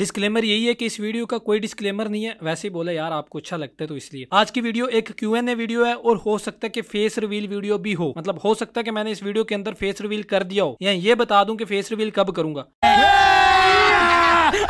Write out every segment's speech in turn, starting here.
Disclaimer यही है कि इस वीडियो का कोई डिस्क्लेमर नहीं है वैसे ही बोला यार आपको अच्छा लगता है तो इसलिए आज की वीडियो एक क्यू एन ए वीडियो है और हो सकता है कि फेस रिवील वीडियो भी हो मतलब हो सकता है कि मैंने इस वीडियो के अंदर फेस रिवील कर दिया हो या ये बता दूं कि फेस रिवील कब करूंगा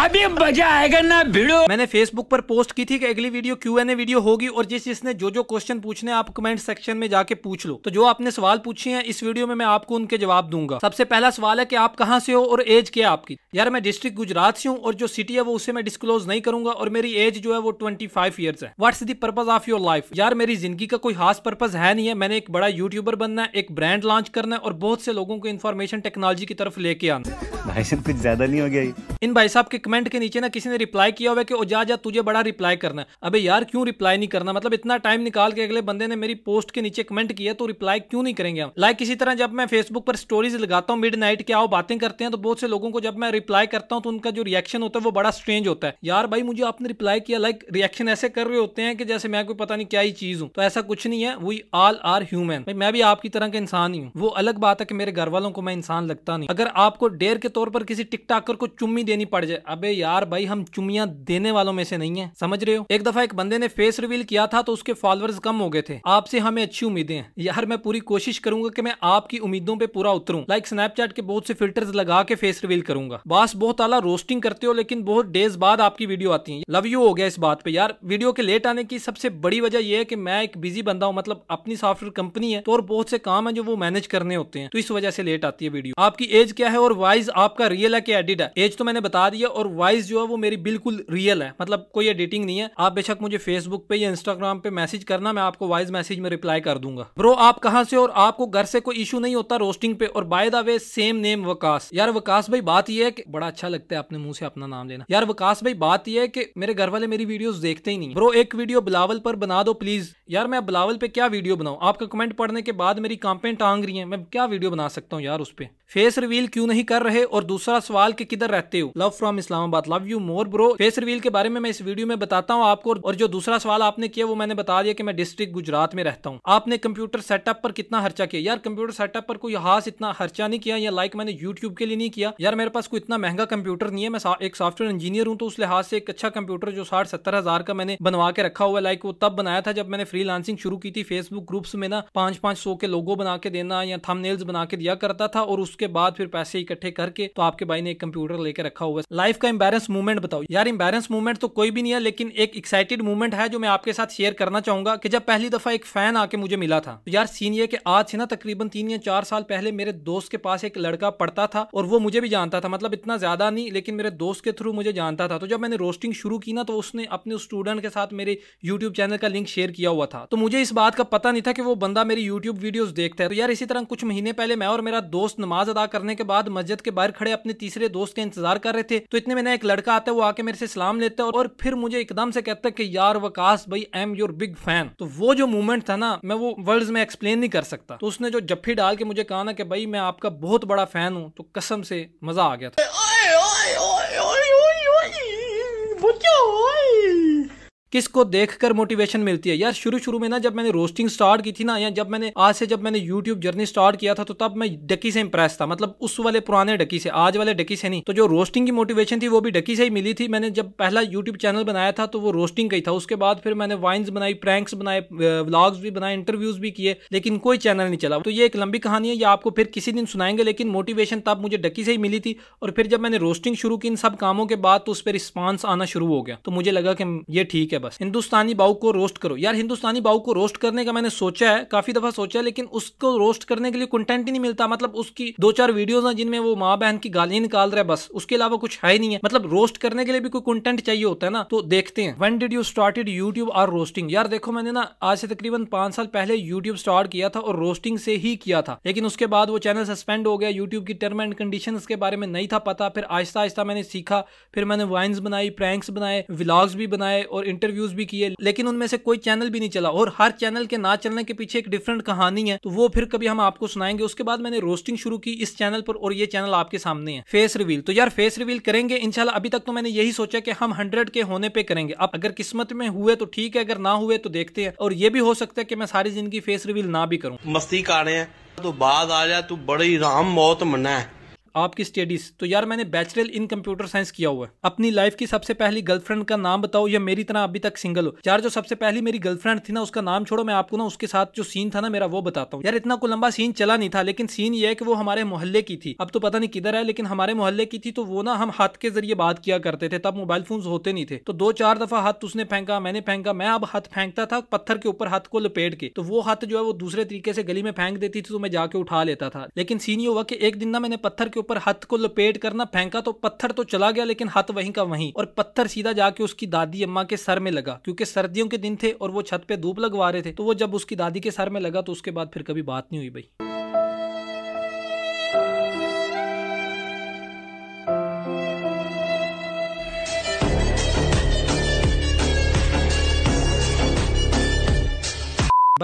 अभी मजा आएगा ना भिड़ो मैंने फेसबुक पर पोस्ट की थी कि अगली video Q N A video होगी और जिस जिसने जो जो क्वेश्चन पूछने आप कमेंट सेक्शन में जाके पूछ लो तो जो आपने सवाल पूछे हैं इस वीडियो में मैं आपको उनके जवाब दूंगा सबसे पहला सवाल है कि आप कहाँ से हो और एज क्या आपकी यार मैं डिस्ट्रिक्ट गुजरात से हूँ और जो सिटी है वो उसे मैं डिस्कलोज नहीं करूंगा और मेरी एज जो है वो ट्वेंटी फाइव ईयर है what's the purpose of your life यार मेरी जिंदगी का कोई खास पर्पज है नहीं है मैंने एक बड़ा यूट्यूबर बनना है एक ब्रांड लॉन्च करना है और बहुत से लोगों को इन्फॉर्मेशन टेक्नोलॉजी की तरफ लेके आना भाई साहब कुछ ज्यादा नहीं हो गया इन भाई साहब के कमेंट के नीचे ना किसी ने रिप्लाई किया हुआ कि ओजा जा तुझे बड़ा रिप्लाई करना है अबे यार क्यों रिप्लाई नहीं करना मतलब इतना टाइम निकाल के अगले बंदे ने मेरी पोस्ट के नीचे कमेंट किया तो रिप्लाई क्यों नहीं करेंगे लाइक इसी तरह जब मैं फेसबुक पर स्टोरीज लगाता हूँ मिड नाइट आओ बातें करते हैं तो बहुत से लोगों को जब मैं रिप्लाई करता हूँ तो उनका जो रिएक्शन होता है वो बड़ा स्ट्रेंज होता है यार भाई मुझे आपने रिप्लाई किया लाइक रिएक्शन ऐसे कर रहे होते हैं कि जैसे मैं कोई पता नहीं क्या ही चीज हूँ तो ऐसा कुछ नहीं है वी ऑल आर ह्यूमन मैं भी आपकी तरह का इंसान ही हूँ वो अलग बात है कि मेरे घर वालों को मैं इंसान लगता नहीं अगर आपको डेर के तौर पर किसी टिकटाकर को चुम्मी देनी पड़ जाए अबे यार भाई हम चुम्मियां देने वालों में से नहीं है समझ रहे हो एक दफा एक बंदे ने फेस रिवील किया था तो उसके फॉलोअर्स कम हो गए थे आपसे हमें अच्छी उम्मीदें हैं यार मैं पूरी कोशिश करूंगा की मैं आपकी उम्मीदों पर पूरा उतरूँ लाइक स्नैपचैट के बहुत से फिल्टर लगा के फेस रिवील करूंगा बास बहुत आला रोस्टिंग करते हो लेकिन बहुत डेज बाद आपकी वीडियो आती है लव यू हो गया इस बात पे यार वीडियो के लेट आने की सबसे बड़ी वजह यह है कि मैं एक बिजी बंदा हूँ मतलब अपनी सॉफ्टवेयर कंपनी है तो और बहुत से काम है जो वो मैनेज करने होते हैं तो इस वजह से लेट आती है वीडियो आपकी एज क्या है और वाइज आपका रियल है कि एडिट है एज तो मैंने बता दिया और वॉइस जो है वो मेरी बिल्कुल रियल है मतलब कोई एडिटिंग नहीं है आप बेशक मुझे फेसबुक पे या इंस्टाग्राम पे मैसेज करना मैं आपको वॉइस मैसेज में रिप्लाई कर दूंगा ब्रो आप कहाँ से और आपको घर से कोई इशू नहीं होता रोस्टिंग पे और by the way same name Waqas यार वकास भाई बात यह है कि बड़ा अच्छा लगता है अपने मुंह से अपना नाम लेना यार वकास भाई बात यह है कि मेरे घर वाले मेरी वीडियो देखते ही नहीं ब्रो एक वीडियो बिलावल पर बना दो प्लीज यार मैं बिलावल पे क्या वीडियो बनाऊ आपका कमेंट पढ़ने के बाद मेरी कांपें आंग रही है मैं क्या वीडियो बना सकता हूँ यार उस पर फेस रिवील क्यों नहीं कर रहे और दूसरा सवाल कि किधर रहते हो love from Islamabad love you more bro face reveal के बारे में मैं इस वीडियो में बताता हूँ आपको और जो दूसरा सवाल आपने किया वो मैंने बता दिया कि मैं डिस्ट्रिक्ट गुजरात में रहता हूँ आपने कंप्यूटर सेटअप पर कितना खर्चा किया यार कंप्यूटर सेटअप पर कोई हाथ इतना खर्चा नहीं किया या लाइक मैंने यूट्यूब के लिए नहीं किया यार मेरे पास कोई इतना महंगा कंप्यूटर नहीं है मैं एक सॉफ्टवेयर इंजीनियर हूँ तो उस लिहाज से एक अच्छा कंप्यूटर जो साठ सत्तर हजार का मैंने बनवा के रखा हुआ लाइक वो तब बनाया था जब मैंने फ्री शुरू की थी फेसबुक ग्रुप्स में ना पांच पांच सौ के लोगो बना के देना या थमनेल्स बना के दिया करता था और उसके बाद फिर पैसे इकट्ठे करके के तो आपके भाई ने एक कंप्यूटर लेकर रखा हुआ है लाइफ का इम्बेरेंस मूवमेंट बताओ यार इम्बेरेंस मूवमेंट तो कोई भी नहीं है लेकिन एक एक्साइटेड मूवमेंट है जो मैं आपके साथ शेयर करना चाहूंगा कि जब पहली दफा एक फैन आके मुझे मिला था तो यार सीन ये कि आज से ना तकरीबन तीन या चार साल पहले मेरे दोस्त के पास एक लड़का पढ़ता था और वो मुझे भी जानता था मतलब इतना ज्यादा नहीं लेकिन मेरे दोस्त के थ्रू मुझे जानता था तो जब मैंने रोस्टिंग शुरू की ना तो उसने अपने स्टूडेंट के साथ मेरे यूट्यूब चैनल का लिंक शेयर किया हुआ था तो मुझे इस बात का पता नहीं था कि वो बंदा मेरी यूट्यूब वीडियो देखता है तो यार इसी तरह कुछ महीने पहले मैं और मेरा दोस्त नमाज अदा करने के बाद मस्जिद के बाहर खड़े अपने तीसरे दोस्त का इंतजार कर रहे थे तो इतने में ना एक लड़का आता है वो आके मेरे से सलाम लेता है और फिर मुझे एकदम से कहता है कि यार वकास भाई I am your big fan तो वो जो मूवमेंट था ना मैं वो वर्ड्स में एक्सप्लेन नहीं कर सकता तो उसने जो जफ्फी डाल के मुझे कहा ना कि भाई मैं आपका बहुत बड़ा फैन हूँ तो कसम से मजा आ गया था किसको देखकर मोटिवेशन मिलती है यार शुरू शुरू में ना जब मैंने रोस्टिंग स्टार्ट की थी ना या जब मैंने आज से जब मैंने यूट्यूब जर्नी स्टार्ट किया था तो तब मैं डकी से इंप्रेस था मतलब उस वाले पुराने डकी से आज वाले डकी से नहीं तो जो रोस्टिंग की मोटिवेशन थी वो भी डकी से ही मिली थी मैंने जब पहला यूट्यूब चैनल बनाया था तो वो रोस्टिंग का ही था उसके बाद फिर मैंने वाइन्स बनाई प्रैंक्स बनाए व्लॉग्स भी बनाए इंटरव्यूज भी किए लेकिन कोई चैनल नहीं चला तो ये एक लंबी कहानी है ये आपको फिर किसी दिन सुनाएंगे लेकिन मोटिवेशन तब मुझे डकी से ही मिली थी और फिर जब मैंने रोस्टिंग शुरू की इन सब कामों के बाद तो उस पर रिस्पॉन्स आना शुरू हो गया तो मुझे लगा कि ये ठीक है बस हिंदुस्तानी बाऊ को रोस्ट करो यार हिंदुस्तानी बाऊ को रोस्ट करने का मैंने सोचा है काफी दफा सोचा है लेकिन उसको रोस्ट करने के लिए कंटेंट ही नहीं मिलता मतलब उसकी दो चार वीडियो है जिनमें वो माँ बहन की गाली निकाल रहा है बस उसके अलावा कुछ है ही नहीं है मतलब रोस्ट करने के लिए भी कोई कंटेंट चाहिए होता है ना तो देखते हैं when did you started YouTube or roasting यार देखो मैंने ना आज से तकरीबन पांच साल पहले यूट्यूब स्टार्ट किया था और रोस्टिंग से ही किया था लेकिन उसके बाद वो चैनल सस्पेंड हो गया यूट्यूब की टर्म एंड कंडीशन के बारे में नहीं था पता फिर आहिस्ता आहिस्ता मैंने सीखा फिर मैंने वाइन्स बनाई प्रैंक्स बनाए व्लाग्स भी बनाए और इंटरव्यू इंटरव्यूज भी किए लेकिन उनमें से कोई चैनल भी नहीं चला और हर चैनल के ना चलने के पीछे एक डिफरेंट कहानी है तो वो फिर कभी हम आपको सुनाएंगे उसके बाद मैंने रोस्टिंग शुरू की इस चैनल पर और ये चैनल आपके सामने है फेस रिवील तो यार फेस रिवील करेंगे इनशाला अभी तक तो मैंने यही सोचा कि हम हंड्रेड के होने पर करेंगे अब अगर किस्मत में हुए तो ठीक है अगर ना हुए तो देखते हैं और ये भी हो सकता है कि मैं सारी जिंदगी फेस रिवील ना भी करूँ मस्ती का रहे हैं तो बाद आ जा तू बड़ी राम मौत मना है आपकी स्टडीज तो यार मैंने बैचलर इन कंप्यूटर साइंस किया हुआ है अपनी लाइफ की सबसे पहली गर्लफ्रेंड का नाम बताओ या मेरी तरह अभी तक सिंगल हो यार जो सबसे पहली मेरी गर्लफ्रेंड थी ना उसका नाम छोड़ो मैं आपको ना उसके साथ जो सीन था ना मेरा वो बताता हूँ यार इतना को लंबा सीन चला नहीं था लेकिन सीन ये है कि वो हमारे मोहल्ले की थी अब तो पता नहीं किधर है लेकिन हमारे मोहल्ले की थी तो वो ना हम हाथ के जरिए बात किया करते थे तब मोबाइल फोन होते नहीं थे तो दो चार दफा हाथ उसने फेंका मैंने फेंका मैं अब हाथ फेंकता था पत्थर के ऊपर हाथ को लपेट के तो वो हाथ जो है वो दूसरे तरीके से गली में फेंक देती थी तो मैं जाके उठा लेता था लेकिन सीन ये हुआ कि एक दिन ना मैंने पत्थर के ऊपर हथ को लपेट करना फेंका तो पत्थर तो चला गया लेकिन हथ वहीं का वहीं और पत्थर सीधा जाके उसकी दादी अम्मा के सर में लगा क्योंकि सर्दियों के दिन थे और वो छत पे धूप लगवा रहे थे तो वो जब उसकी दादी के सर में लगा तो उसके बाद फिर कभी बात नहीं हुई भाई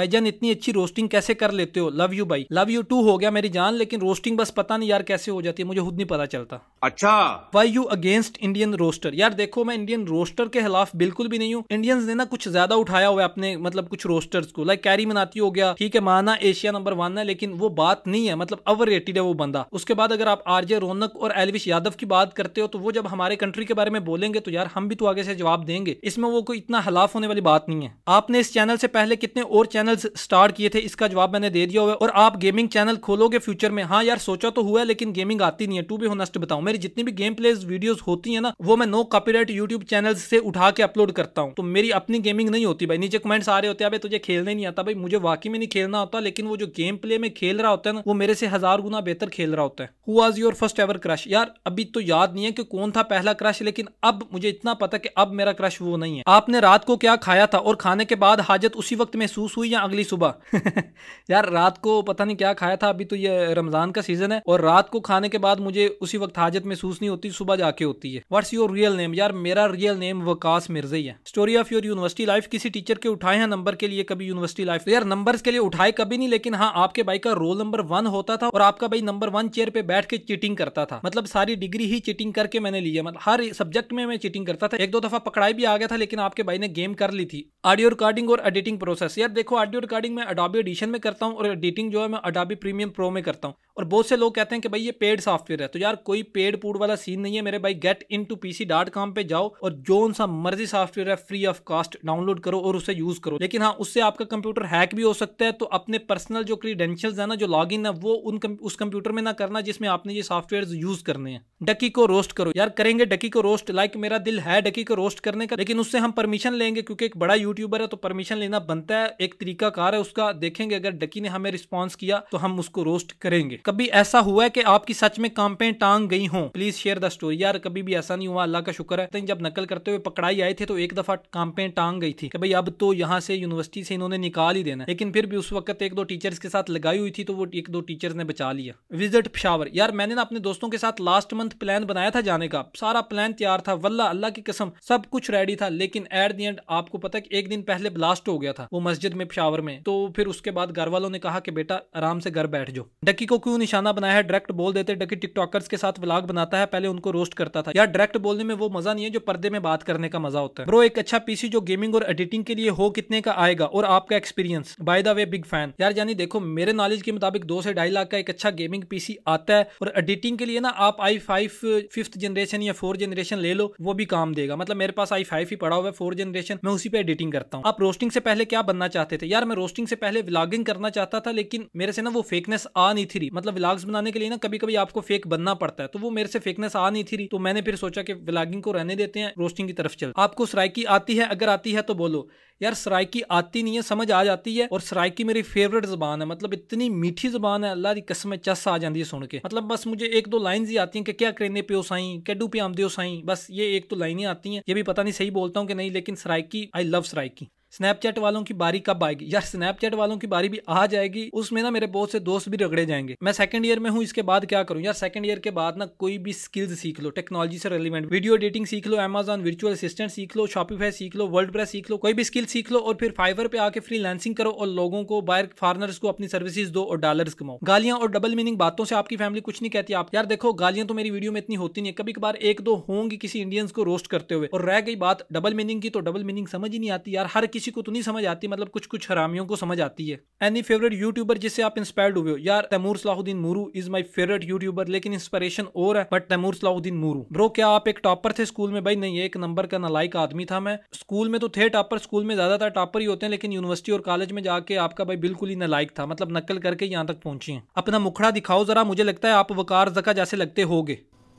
भाई जान इतनी अच्छी रोस्टिंग कैसे कर लेते हो लव यू भाई लव यू टू हो गया मेरी जान लेकिन रोस्टिंग बस पता नहीं यार कैसे हो जाती है मुझे खुद नहीं पता चलता अच्छा why you against Indian roaster यार देखो मैं इंडियन रोस्टर के खिलाफ बिल्कुल भी नहीं हूँ इंडियंस ने ना कुछ ज्यादा उठाया हुआ है अपने मतलब कुछ रोस्टर्स को लाइक कैरी मनाती हो गया ठीक है माना एशिया नंबर वन है लेकिन वो बात नहीं है मतलब ओवर है वो बंदा उसके बाद अगर आप आरजे रोनक और एलविश यादव की बात करते हो तो वो जब हमारे कंट्री के बारे में बोलेंगे तो यार हम भी तो आगे से जवाब देंगे इसमें वो कोई इतना हलाफ होने वाली बात नहीं है आपने इस चैनल से पहले कितने और चैनल चैनल्स स्टार्ट किए थे इसका जवाब मैंने दे दिया हुआ है और आप गेमिंग चैनल खोलोगे फ्यूचर में हाँ यार सोचा तो हुआ है लेकिन गेमिंग आती नहीं है टू भी होनेस्ट बताऊं मेरी जितनी भी गेम प्लेज वीडियोस होती है ना वो मैं नो राइट यूट्यूब चैनल से उठा के अपलोड करता हूँ तो मेरी अपनी गेमिंग नहीं होती भाई नीचे कमेंट्स आ रहे होते हैं तुझे खेलने नहीं आता भाई मुझे वाकई में नहीं खेलना होता लेकिन वो जो गेम प्ले में खेल रहा होता है ना वो मेरे से हजार गुना बेहतर खेल रहा होता है हु आज योर फर्स्ट एवर क्रश यार अभी तो याद नहीं है कि कौन था पहला क्रश लेकिन अब मुझे इतना पता कि अब मेरा क्रश वो नहीं है आपने रात को क्या खाया था और खाने के बाद हाजत उसी वक्त महसूस हुई या हैं अगली सुबह यार रात को पता नहीं क्या खाया था अभी तो ये रमज़ान का सीज़न है और रात को खाने के बाद मुझे उसी वक्त हाजत महसूस नहीं होती सुबह जाके होती है वट्स योर रियल नेम यार मेरा रियल नेम वकास मिर्जा ही है story of your university life किसी टीचर के उठाए हैं नंबर के लिए कभी यूनिवर्सिटी लाइफ यार नंबर के लिए उठाए कभी नहीं लेकिन हाँ आपके भाई का रोल नंबर वन होता था और आपका भाई नंबर वन चेयर पे बैठ के चीटिंग करता था मतलब सारी डिग्री ही चीटिंग करके मैंने लिया मतलब हर सब्जेक्ट में मैं चीटिंग करता था एक दो दफा पकड़ाई भी आ गया था लेकिन आपके भाई ने गेम कर ली थी ऑडियो रिकॉर्डिंग और एडिटिंग प्रोसेस यार देखो ऑडियो रिकॉर्डिंग मैं अडाबी एडिशन में करता हूँ और एडिटिंग जो है मैं अडाबी प्रीमियम प्रो में करता हूँ और बहुत से लोग कहते हैं कि भाई ये पेड सॉफ्टवेयर है तो यार कोई पेड पूड वाला सीन नहीं है मेरे भाई get in to PC dot com पे जाओ और जो सा मर्जी सॉफ्टवेयर है फ्री ऑफ कॉस्ट डाउनलोड करो और उसे यूज करो लेकिन हाँ उससे आपका कंप्यूटर हैक भी हो सकता है तो अपने पर्सनल जो क्रीडेंशियल है ना जो लॉग है वो उन कम, उस कंप्यूटर में ना करना जिसमें आपने ये सॉफ्टवेयर यूज करने हैं डकी को रोस्ट करो यार करेंगे डकी को रोस्ट लाइक मेरा दिल है डकी को रोस्ट करने का लेकिन उससे हम परमिशन लेंगे क्योंकि एक बड़ा यूट्यूबर है तो परमिशन लेना बनता है एक तरीका कार है उसका देखेंगे अगर डकी ने हमें रिस्पॉन्स किया तो हम उसको रोस्ट करेंगे कभी ऐसा हुआ है कि आपकी सच में कांपे टांग गई हो प्लीज शेयर द स्टोरी यार कभी भी ऐसा नहीं हुआ अल्लाह का शुक्र है जब नकल करते हुए पकड़ाई आए थे तो एक दफा कांपे टांग गई थी भाई अब तो यहाँ से यूनिवर्सिटी से इन्होंने निकाल ही देना लेकिन फिर भी उस वक्त एक दो टीचर्स के साथ लगाई हुई थी तो वो एक दो टीचर्स ने बचा लिया विजिट पिशावर यार मैंने ना अपने दोस्तों के साथ लास्ट मंथ प्लान बनाया था जाने का सारा प्लान तैयार था वल्ला अल्लाह की कसम सब कुछ रेडी था लेकिन एट दी एंड आपको पता है एक दिन पहले ब्लास्ट हो गया था वो मस्जिद में पिशावर में तो फिर उसके बाद घर वालों ने कहा कि बेटा आराम से घर बैठ जाओ डक्की को क्यों निशाना बनाया है डायरेक्ट बोल देते डकी टिकटॉकर्स के साथ व्लॉग बनाता है पहले उनको रोस्ट करता था यार डायरेक्ट बोलने में वो मजा नहीं है जो पर्दे में बात करने का मजा होता है ब्रो एक अच्छा पीसी जो गेमिंग और एडिटिंग के लिए हो कितने का आएगा और आपका experience by the way big fan यार यानी देखो मेरे नॉलेज के मुताबिक दो से ढाई लाख का एक अच्छा गेमिंग पीसी आता है और एडिटिंग के लिए ना आप आई फाइव फिफ्थ जनरेशन या फोर जनरेशन ले लो वो भी काम देगा मतलब मेरे पास आई फाइव ही पड़ा हुआ है फोर जनरेशन मैं उसी पे एडिटिंग करता हूँ आप रोस्टिंग से पहले क्या बनना चाहते थे यार मैं रोस्टिंग से पहले व्लॉगिंग करना चाहता था लेकिन मेरे से ना वो फेकनेस आ नहीं थी मतलब मतलब व्लाग्स बनाने के लिए ना कभी कभी आपको फेक बनना पड़ता है तो वो मेरे से फेकनेस आ नहीं थी तो मैंने फिर सोचा कि व्लागिंग को रहने देते हैं रोस्टिंग की तरफ चल आपको सरायकी आती है अगर आती है तो बोलो यार सरायकी आती नहीं है समझ आ जाती है और सरायकी मेरी फेवरेट जबान है मतलब इतनी मीठी जबान है अल्लाह की कसम चस आ जाती है सुन के मतलब बस मुझे एक दो लाइन ही आती हैं कि क्या पे हो साई कैडू पे आमदे हो साई बस ये एक तो लाइनें आती हैं ये भी पता नहीं सही बोलता हूँ कि नहीं लेकिन Saraiki I love Saraiki Snapchat वालों की बारी कब आएगी यार स्नैपचैट वालों की बारी भी आ जाएगी उसमें ना मेरे बहुत से दोस्त भी रगड़े जाएंगे मैं सेकंड ईयर में हूँ इसके बाद क्या करूँ यार सेकंड ईयर के बाद ना कोई भी स्किल्स सीख लो टेक्नोलॉजी से रिलेवेंट वीडियो एडिटिंग सीख लो एमेजन वर्चुअल असिस्टेंट सीख लो शॉपिफाई सीख लो वर्ल्ड प्रेस सीख लो कोई भी स्किल सीख लो और फिर फाइवर पे आके फ्री करो और लोगों को बाहर फारनर्स को अपनी सर्विसेज दो और डॉलर्स कमाओ गालियां और डबल मीनिंग बातों से आपकी फैमिली कुछ नहीं कहती आप यार देखो गालियां तो मेरी वीडियो में इतनी होती नहीं है कभी कभार एक दो होंगी किसी इंडियंस को रोस्ट करते हुए और रह गई बात डबल मीनिंग की तो डबल मीनिंग समझ ही नहीं आती यार हर किसी किसी को तो नहीं समझ आती मतलब कुछ कुछ हरामियों को समझ आती है एनी फेवरेट यूट्यूबर जिससे आप इंस्पायर्ड हुए हो यार Taimoor Salahuddin Mooroo is my favourite YouTuber लेकिन इंस्पिरेशन और है बट तैमूर सलाहुद्दीन मुरू ब्रो क्या आप एक टॉपर थे स्कूल में भाई नहीं एक नंबर का नलायक आदमी था मैं स्कूल में तो थे टॉपर स्कूल में ज्यादातर टॉपर ही होते हैं लेकिन यूनिवर्सिटी और कॉलेज में जाके आपका भाई बिल्कुल ही नलायक था मतलब नकल करके यहाँ तक पहुंची है अपना मुखड़ा दिखाओ जरा मुझे लगता है आप वकार जका जैसे लगते हो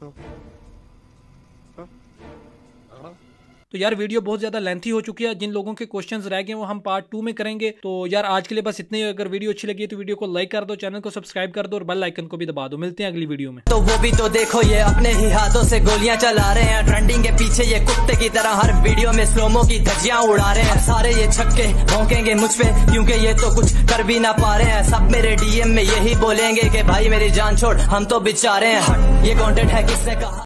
Okay. तो यार वीडियो बहुत ज़्यादा लेंथी हो चुकी है जिन लोगों के क्वेश्चन रह गए वो हम पार्ट टू में करेंगे तो यार आज के लिए बस इतने अगर वीडियो अच्छी लगी तो वीडियो को लाइक कर दो चैनल को सब्सक्राइब कर दो और बेल आइकन को भी दबा दो मिलते हैं अगली वीडियो में तो वो भी तो देखो ये अपने ही हाथों से गोलियां चला रहे हैं ट्रेंडिंग के पीछे ये कुत्ते की तरह हर वीडियो में स्लोमो की धजियां उड़ा रहे हैं सारे ये छक्के भोंकेंगे मुझ पे क्योंकि ये तो कुछ कर भी ना पा रहे हैं सब मेरे डीएम में यही बोलेंगे कि भाई मेरी जान छोड़ हम तो बिचारे हैं ये कॉन्टेंट है किसने कहा